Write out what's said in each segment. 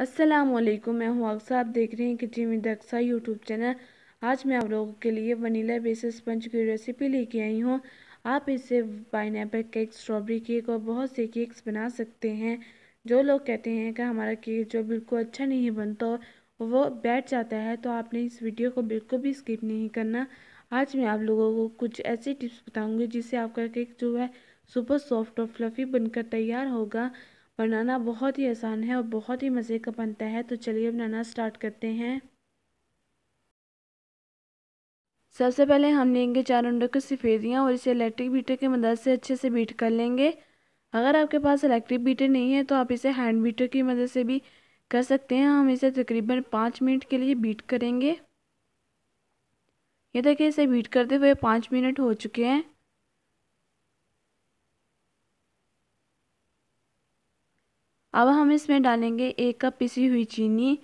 अस्सलाम वालेकुम मैं हूँ आप देख रहे हैं kitchen with Aqsa YouTube channel आज मैं आप लोगों के लिए वनीला बेसन स्पंज की रेसिपी लेके आई हूँ आप इसे पाइन केक स्ट्रॉबेरी केक और बहुत से केक्स बना सकते हैं जो लोग कहते हैं कि हमारा केक जो बिल्कुल अच्छा नहीं बनता वो बैठ जाता है तो आपने इस वीडियो को बिल्कुल भी स्किप नहीं करना आज मैं आप लोगों को कुछ ऐसी टिप्स बताऊँगी जिससे आपका केक जो है सुपर सॉफ्ट और फ्लफ़ी बनकर तैयार होगा बनाना बहुत ही आसान है और बहुत ही मज़े का बनता है तो चलिए बनाना स्टार्ट करते हैं सबसे पहले हम लेंगे चार अंडों की सफ़ेदियाँ और इसे इलेक्ट्रिक बीटर की मदद से अच्छे से बीट कर लेंगे अगर आपके पास इलेक्ट्रिक बीटर नहीं है तो आप इसे हैंड बीटर की मदद से भी कर सकते हैं हम इसे तकरीबन पाँच मिनट के लिए बीट करेंगे ये देखिए इसे बीट करते हुए पाँच मिनट हो चुके हैं अब हम इसमें डालेंगे एक कप पिसी हुई चीनी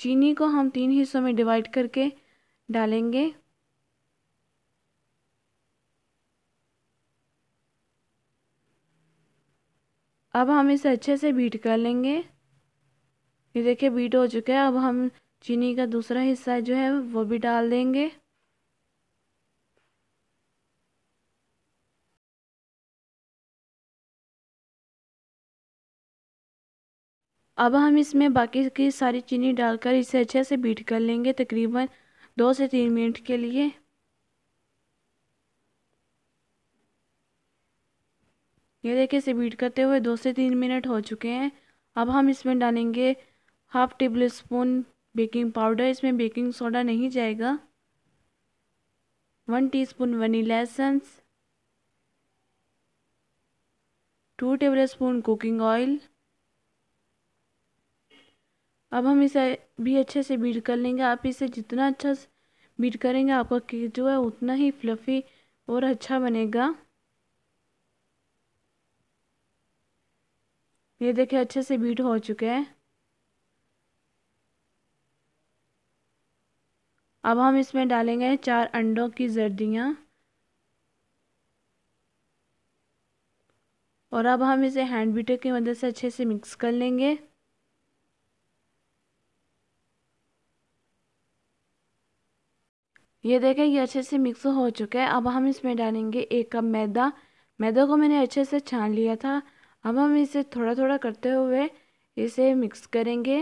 चीनी को हम तीन हिस्सों में डिवाइड करके डालेंगे अब हम इसे अच्छे से बीट कर लेंगे ये देखिए बीट हो चुका है अब हम चीनी का दूसरा हिस्सा जो है वो भी डाल देंगे अब हम इसमें बाकी की सारी चीनी डालकर इसे अच्छे से बीट कर लेंगे तकरीबन दो से तीन मिनट के लिए ये देखिए इसे बीट करते हुए दो से तीन मिनट हो चुके हैं अब हम इसमें डालेंगे half tablespoon baking powder इसमें बेकिंग सोडा नहीं जाएगा one teaspoon vanilla essence two tablespoon cooking oil अब हम इसे भी अच्छे से बीट कर लेंगे आप इसे जितना अच्छा बीट करेंगे आपका केक जो है उतना ही फ्लफ़ी और अच्छा बनेगा ये देखिए अच्छे से बीट हो चुके हैं अब हम इसमें डालेंगे चार अंडों की जर्दियाँ और अब हम इसे हैंड बीटर की मदद से अच्छे से मिक्स कर लेंगे ये देखें ये अच्छे से मिक्स हो चुका है अब हम इसमें डालेंगे एक कप मैदा मैदा को मैंने अच्छे से छान लिया था अब हम इसे थोड़ा थोड़ा करते हुए इसे मिक्स करेंगे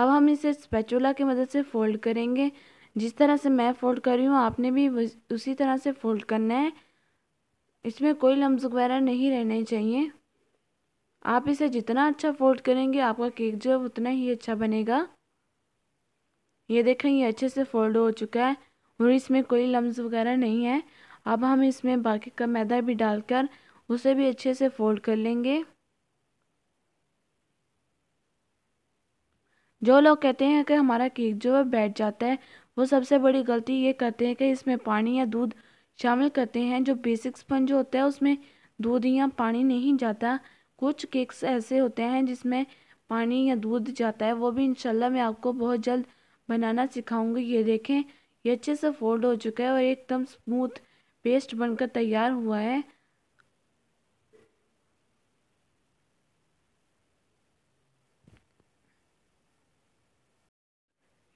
अब हम इसे स्पैचुला की मदद से फोल्ड करेंगे जिस तरह से मैं फोल्ड कर रही हूँ आपने भी उसी तरह से फोल्ड करना है इसमें कोई लम्ब वगैरह नहीं रहने चाहिए आप इसे जितना अच्छा फोल्ड करेंगे आपका केक जो है उतना ही अच्छा बनेगा ये देखें ये अच्छे से फोल्ड हो चुका है और इसमें कोई लम्स वगैरह नहीं है अब हम इसमें बाकी का मैदा भी डालकर उसे भी अच्छे से फोल्ड कर लेंगे जो लोग कहते हैं कि हमारा केक जो है बैठ जाता है वो सबसे बड़ी गलती ये करते हैं कि इसमें पानी या दूध शामिल करते हैं जो बेसिक स्पंज होता है उसमें दूध या पानी नहीं जाता कुछ केक्स ऐसे होते हैं जिसमें पानी या दूध जाता है वो भी इंशाल्लाह मैं आपको बहुत जल्द बनाना सिखाऊंगी ये देखें ये अच्छे से फोल्ड हो चुका है और एकदम स्मूथ पेस्ट बनकर तैयार हुआ है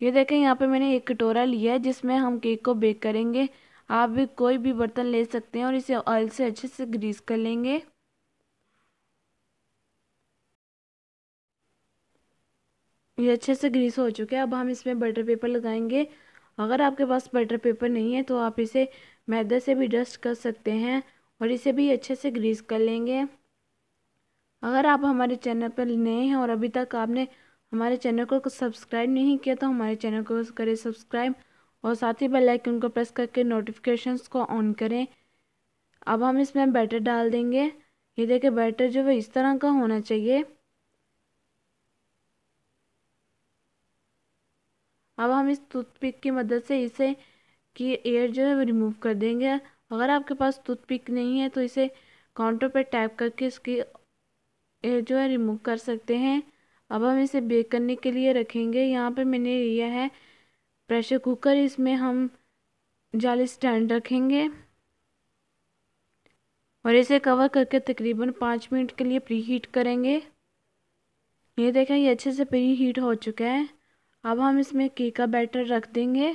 ये देखें यहाँ पे मैंने एक कटोरा लिया है जिसमें हम केक को बेक करेंगे आप भी कोई भी बर्तन ले सकते हैं और इसे ऑयल से अच्छे से ग्रीस कर लेंगे ये अच्छे से ग्रीस हो चुके हैं अब हम इसमें बटर पेपर लगाएंगे अगर आपके पास बटर पेपर नहीं है तो आप इसे मैदा से भी डस्ट कर सकते हैं और इसे भी अच्छे से ग्रीस कर लेंगे अगर आप हमारे चैनल पर नए हैं और अभी तक आपने हमारे चैनल को सब्सक्राइब नहीं किया तो हमारे चैनल को करें सब्सक्राइब और साथ ही बेल आइकन को प्रेस करके नोटिफिकेशंस को ऑन करें अब हम इसमें बैटर डाल देंगे ये देखिए बैटर जो है इस तरह का होना चाहिए अब हम इस टूथपिक की मदद से इसे की एयर जो है वो रिमूव कर देंगे अगर आपके पास टूथपिक नहीं है तो इसे काउंटर पर टैप करके इसकी एयर जो है रिमूव कर सकते हैं अब हम इसे बेक करने के लिए रखेंगे यहाँ पर मैंने लिया है प्रेशर कुकर इसमें हम जाली स्टैंड रखेंगे और इसे कवर करके तकरीबन पाँच मिनट के लिए प्री हीट करेंगे ये देखें ये अच्छे से प्री हीट हो चुका है अब हम इसमें की का बैटर रख देंगे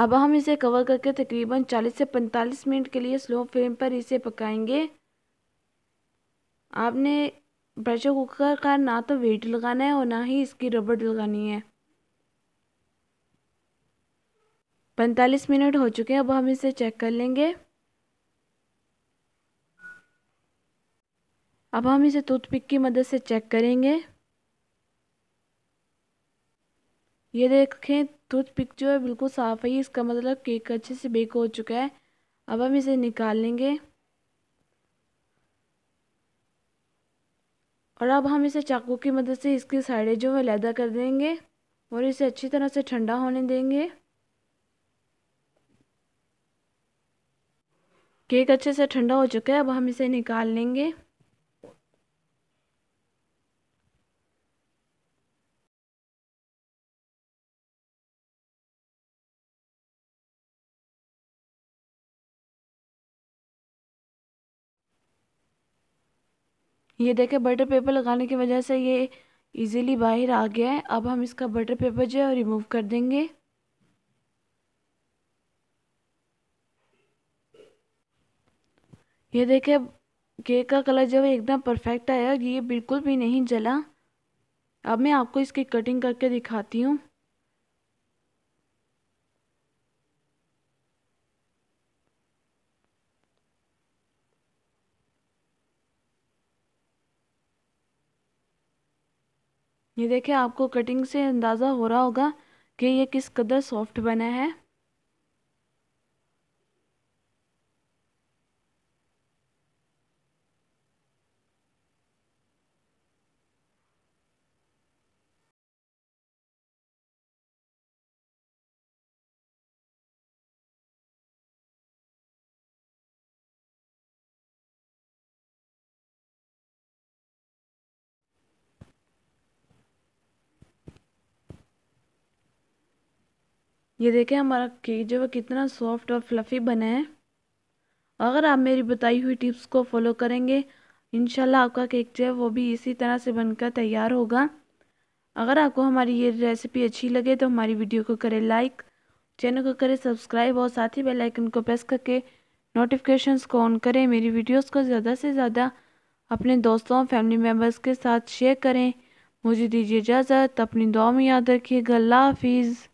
अब हम इसे कवर करके तकरीबन 40 से 45 मिनट के लिए स्लो फ्लेम पर इसे पकाएंगे आपने प्रेशर कुकर का ना तो वेट लगाना है और ना ही इसकी रबड़ लगानी है पैंतालीस मिनट हो चुके हैं अब हम इसे चेक कर लेंगे अब हम इसे टूथपिक की मदद से चेक करेंगे ये देखें टूथपिक जो है बिल्कुल साफ़ है इसका मतलब केक अच्छे से बेक हो चुका है अब हम इसे निकाल लेंगे और अब हम इसे चाकू की मदद से इसकी साइडें जो है लैदा कर देंगे और इसे अच्छी तरह से ठंडा होने देंगे केक अच्छे से ठंडा हो चुका है अब हम इसे निकाल लेंगे ये देखे बटर पेपर लगाने की वजह से ये इजीली बाहर आ गया है अब हम इसका बटर पेपर जो है रिमूव कर देंगे ये देखे केक का कलर जो है एकदम परफेक्ट आया और ये बिल्कुल भी नहीं जला अब मैं आपको इसकी कटिंग करके दिखाती हूँ ये देखें आपको कटिंग से अंदाज़ा हो रहा होगा कि ये किस कदर सॉफ्ट बना है ये देखें हमारा केक जो है कितना सॉफ्ट और फ्लफ़ी बना है अगर आप मेरी बताई हुई टिप्स को फॉलो करेंगे इन आपका केक जो है वो भी इसी तरह से बनकर तैयार होगा अगर आपको हमारी ये रेसिपी अच्छी लगे तो हमारी वीडियो को करें लाइक चैनल को करें सब्सक्राइब और साथ ही बेल आइकन को प्रेस करके नोटिफिकेशंस को ऑन करें मेरी वीडियोस को ज़्यादा से ज़्यादा अपने दोस्तों और फैमिली मेम्बर्स के साथ शेयर करें मुझे दीजिए इजाज़त अपनी दुआ में याद रखिएगा अल्लाह हाफिज़